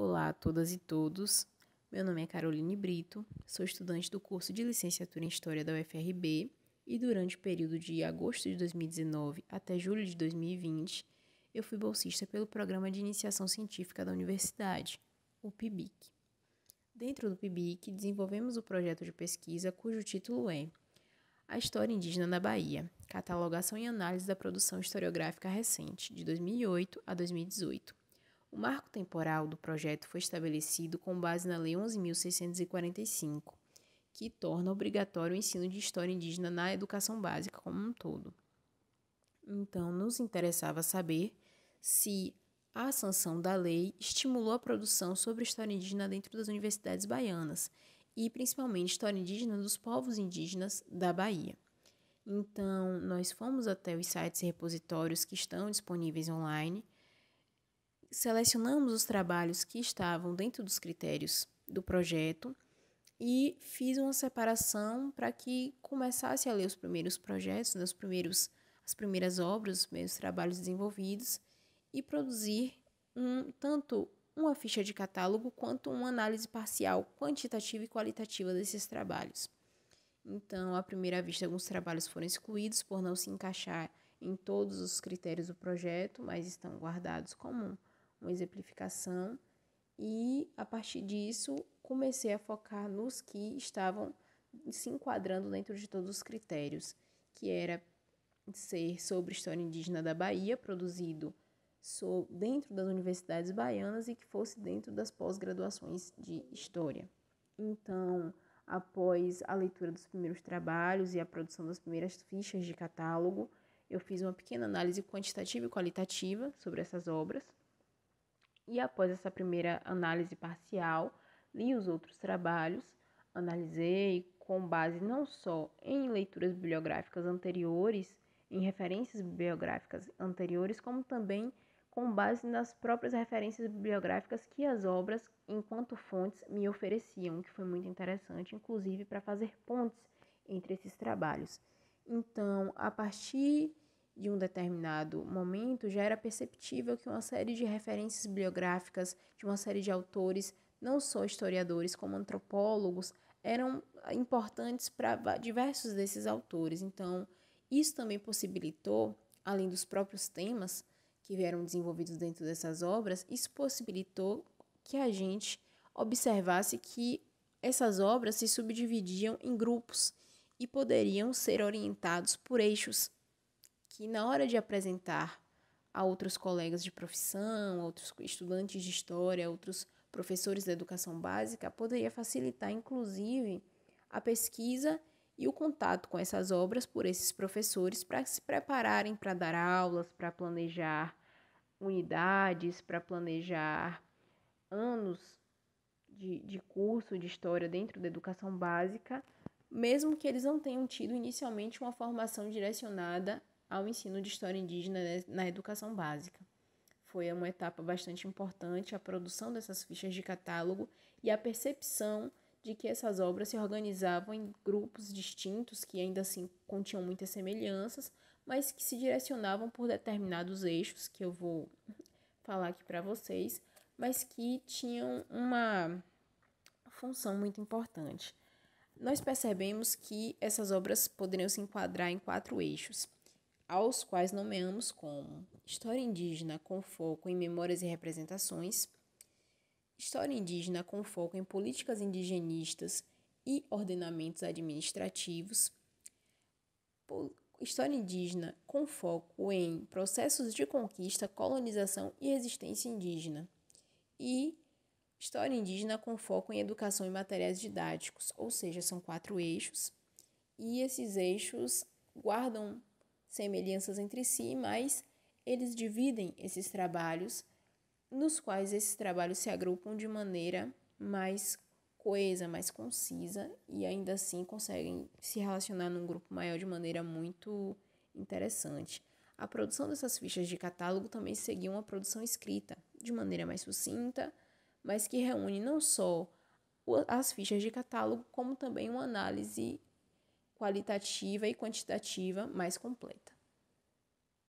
Olá a todas e todos. Meu nome é Caroline Brito, sou estudante do curso de licenciatura em História da UFRB e durante o período de agosto de 2019 até julho de 2020, eu fui bolsista pelo Programa de Iniciação Científica da Universidade, o PIBIC. Dentro do PIBIC, desenvolvemos o projeto de pesquisa cujo título é a História Indígena na Bahia, Catalogação e Análise da Produção Historiográfica Recente, de 2008 a 2018. O marco temporal do projeto foi estabelecido com base na Lei 11.645, que torna obrigatório o ensino de história indígena na educação básica como um todo. Então, nos interessava saber se a sanção da lei estimulou a produção sobre história indígena dentro das universidades baianas e principalmente história indígena dos povos indígenas da Bahia. Então, nós fomos até os sites e repositórios que estão disponíveis online selecionamos os trabalhos que estavam dentro dos critérios do projeto e fiz uma separação para que começasse a ler os primeiros projetos, né, os primeiros, as primeiras obras, os primeiros trabalhos desenvolvidos e produzir um, tanto uma ficha de catálogo quanto uma análise parcial quantitativa e qualitativa desses trabalhos. Então, à primeira vista, alguns trabalhos foram excluídos por não se encaixar em todos os critérios do projeto, mas estão guardados como uma exemplificação, e a partir disso comecei a focar nos que estavam se enquadrando dentro de todos os critérios, que era ser sobre história indígena da Bahia, produzido dentro das universidades baianas e que fosse dentro das pós-graduações de história. Então, após a leitura dos primeiros trabalhos e a produção das primeiras fichas de catálogo, eu fiz uma pequena análise quantitativa e qualitativa sobre essas obras e após essa primeira análise parcial, li os outros trabalhos, analisei com base não só em leituras bibliográficas anteriores, em referências bibliográficas anteriores, como também com base nas próprias referências bibliográficas que as obras, enquanto fontes, me ofereciam, que foi muito interessante, inclusive para fazer pontes entre esses trabalhos. Então, a partir de um determinado momento, já era perceptível que uma série de referências bibliográficas de uma série de autores, não só historiadores como antropólogos, eram importantes para diversos desses autores. Então, isso também possibilitou, além dos próprios temas que vieram desenvolvidos dentro dessas obras, isso possibilitou que a gente observasse que essas obras se subdividiam em grupos e poderiam ser orientados por eixos que na hora de apresentar a outros colegas de profissão, a outros estudantes de história, a outros professores da educação básica, poderia facilitar, inclusive, a pesquisa e o contato com essas obras por esses professores para se prepararem para dar aulas, para planejar unidades, para planejar anos de, de curso de história dentro da educação básica, mesmo que eles não tenham tido inicialmente uma formação direcionada ao ensino de história indígena né, na educação básica. Foi uma etapa bastante importante a produção dessas fichas de catálogo e a percepção de que essas obras se organizavam em grupos distintos que ainda assim continham muitas semelhanças, mas que se direcionavam por determinados eixos que eu vou falar aqui para vocês, mas que tinham uma função muito importante. Nós percebemos que essas obras poderiam se enquadrar em quatro eixos aos quais nomeamos como História Indígena com foco em memórias e representações, História Indígena com foco em políticas indigenistas e ordenamentos administrativos, História Indígena com foco em processos de conquista, colonização e resistência indígena, e História Indígena com foco em educação e materiais didáticos, ou seja, são quatro eixos, e esses eixos guardam semelhanças entre si, mas eles dividem esses trabalhos, nos quais esses trabalhos se agrupam de maneira mais coesa, mais concisa e ainda assim conseguem se relacionar num grupo maior de maneira muito interessante. A produção dessas fichas de catálogo também seguiu uma produção escrita, de maneira mais sucinta, mas que reúne não só as fichas de catálogo, como também uma análise qualitativa e quantitativa mais completa.